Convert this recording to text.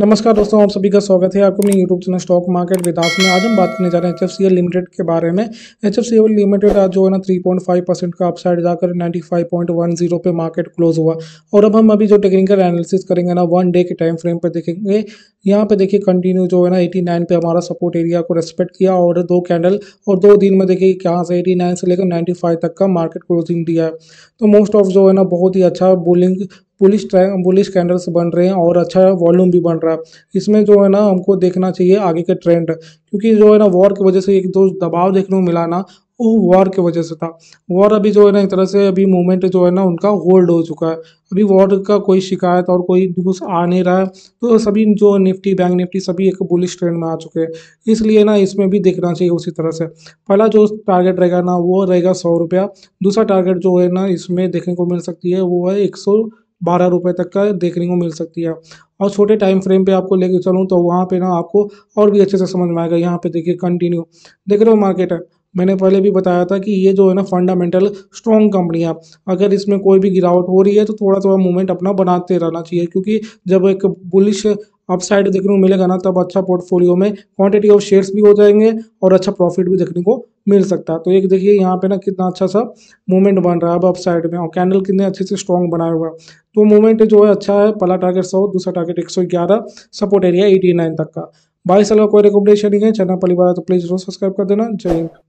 नमस्कार दोस्तों आप सभी का स्वागत है आपको अपने यूट्यूब चैनल स्टॉक मार्केट विदास में आज हम बात करने जा रहे हैं एच लिमिटेड के बारे में एच लिमिटेड आज जो है ना 3.5 परसेंट का अपसाइड जाकर 95.10 पे मार्केट क्लोज हुआ और अब हम अभी जो टेक्निकल एनालिसिस करेंगे ना वन डे के टाइम फ्रेम पर देखेंगे यहाँ पे देखिए कंटिन्यू जो है ना 89 पे हमारा सपोर्ट एरिया को रेस्पेक्ट किया और दो कैंडल और दो दिन में देखिए कहाँ से 89 से लेकर 95 तक का मार्केट क्लोजिंग दिया है तो मोस्ट ऑफ जो है ना बहुत ही अच्छा बुलिंग पुलिस ट्रैक पुलिस कैंडल्स बन रहे हैं और अच्छा वॉल्यूम भी बन रहा है इसमें जो है ना हमको देखना चाहिए आगे का ट्रेंड क्योंकि जो है ना वॉर की वजह से एक दो दबाव देखने को मिला ना वो वॉर की वजह से था वॉर अभी जो है ना एक तरह से अभी मूवमेंट जो है ना उनका होल्ड हो चुका है अभी वॉर का कोई शिकायत और कोई न्यूज़ आ नहीं रहा है तो सभी जो निफ्टी बैंक निफ्टी सभी एक बुलिश ट्रेंड में आ चुके हैं इसलिए ना इसमें भी देखना चाहिए उसी तरह से पहला जो टारगेट रहेगा ना वो रहेगा सौ रुपया दूसरा टारगेट जो है ना इसमें देखने को मिल सकती है वो है एक सौ बारह रुपये तक का देखने को मिल सकती है और छोटे टाइम फ्रेम पे आपको लेके चलूँ तो वहाँ पे ना आपको और भी अच्छे से समझ में आएगा यहाँ पे देखिए कंटिन्यू देख रहे हो मार्केट है मैंने पहले भी बताया था कि ये जो है ना फंडामेंटल स्ट्रॉन्ग कंपनी है अगर इसमें कोई भी गिरावट हो रही है तो थोड़ा थोड़ा मूवमेंट अपना बनाते रहना चाहिए क्योंकि जब एक बुलिश अपसाइड देखने को मिलेगा ना तब अच्छा पोर्टफोलियो में क्वांटिटी ऑफ शेयर्स भी हो जाएंगे और अच्छा प्रॉफिट भी देखने को मिल सकता है तो एक देखिए यहाँ पे ना कितना अच्छा सा मूवमेंट बन रहा है अब अपसाइड में और कैंडल कितने अच्छे से स्ट्रॉन्ग बनाया हुआ है तो मूवमेंट जो है अच्छा है पहला टारगेट सौ दूसरा टारगेट एक सौ ग्यारह सपोर्ट एरिया एटी नाइन तक का बाईस साल का कोई रिकमेंडेशन नहीं है चैनल पहली बार तो प्लीज़ जरूर सब्सक्राइब कर देना जय हिंद